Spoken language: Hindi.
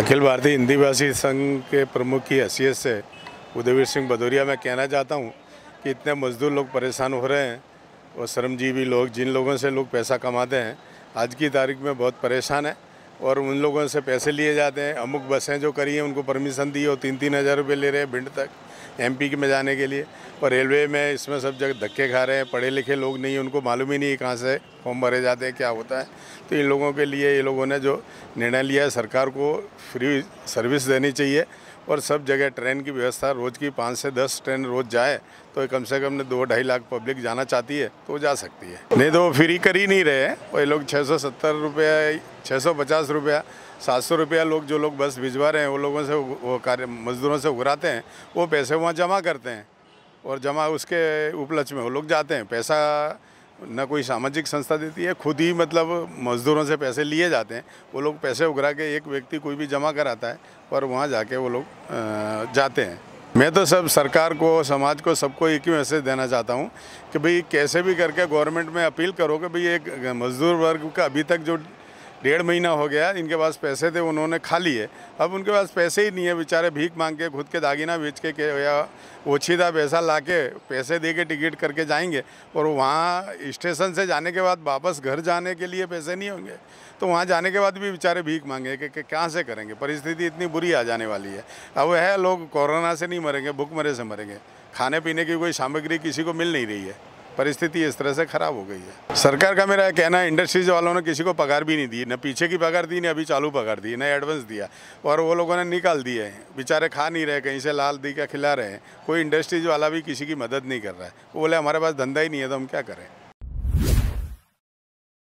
अखिल भारतीय हिंदी भाषी संघ के प्रमुख की हैसियत से उदयवीर सिंह भदौरिया मैं कहना चाहता हूँ कि इतने मजदूर लोग परेशान हो रहे हैं और श्रमजीवी लोग जिन लोगों से लोग पैसा कमाते हैं आज की तारीख में बहुत परेशान है और उन लोगों से पैसे लिए जाते हैं अमुक बसें जो करी हैं उनको परमिशन दी और तीन तीन हज़ार रुपये ले रहे हैं भिंड तक एम पी में जाने के लिए और रेलवे में इसमें सब जगह धक्के खा रहे हैं पढ़े लिखे लोग नहीं उनको मालूम ही नहीं कहाँ से फॉर्म भरे जाते हैं क्या होता है तो इन लोगों के लिए ये लोगों ने जो निर्णय लिया है सरकार को फ्री सर्विस देनी चाहिए और सब जगह ट्रेन की व्यवस्था रोज़ की पाँच से दस ट्रेन रोज़ जाए तो कम से कम दो ढाई लाख पब्लिक जाना चाहती है तो जा सकती है नहीं तो फ्री कर ही नहीं रहे और ये लोग छः सौ सत्तर रुपया छः सौ पचास रुपया सात सौ रुपया लोग जो लोग बस भिजवा रहे हैं वो लोगों से वो कार्य मजदूरों से उघराते हैं वो पैसे वहाँ जमा करते हैं और जमा उसके उपलक्ष्य में वो लोग जाते हैं पैसा ना कोई सामाजिक संस्था देती है खुद ही मतलब मजदूरों से पैसे लिए जाते हैं वो लोग पैसे उगरा के एक व्यक्ति कोई भी जमा कराता है पर वहाँ जाके वो लोग जाते हैं मैं तो सब सरकार को समाज को सबको एक ही मैसेज देना चाहता हूँ कि भाई कैसे भी करके गवर्नमेंट में अपील करो कि भाई एक मजदूर वर्ग का अभी तक जो डेढ़ महीना हो गया इनके पास पैसे थे उन्होंने खा लिए अब उनके पास पैसे ही नहीं है बेचारे भीख मांग के खुद के दागिना बेच के, या या ओछीदा पैसा ला के पैसे दे के टिकट करके जाएंगे और वहाँ स्टेशन से जाने के बाद वापस घर जाने के लिए पैसे नहीं होंगे तो वहाँ जाने के बाद भी बेचारे भीख मांगे कि कहाँ से करेंगे परिस्थिति इतनी बुरी आ जाने वाली है अब है लोग कोरोना से नहीं मरेंगे भूखमरे से मरेंगे खाने पीने की कोई सामग्री किसी को मिल नहीं रही है परिस्थिति इस तरह से ख़राब हो गई है सरकार का मेरा कहना है इंडस्ट्रीज वालों ने किसी को पगार भी नहीं दी न पीछे की पगार दी न अभी चालू पगार दी न एडवांस दिया और वो लोगों ने निकाल दिए हैं बेचारे खा नहीं रहे कहीं से लाल दी का खिला रहे हैं कोई इंडस्ट्रीज वाला भी किसी की मदद नहीं कर रहा है वो बोले हमारे पास धंधा ही नहीं है तो हम क्या करें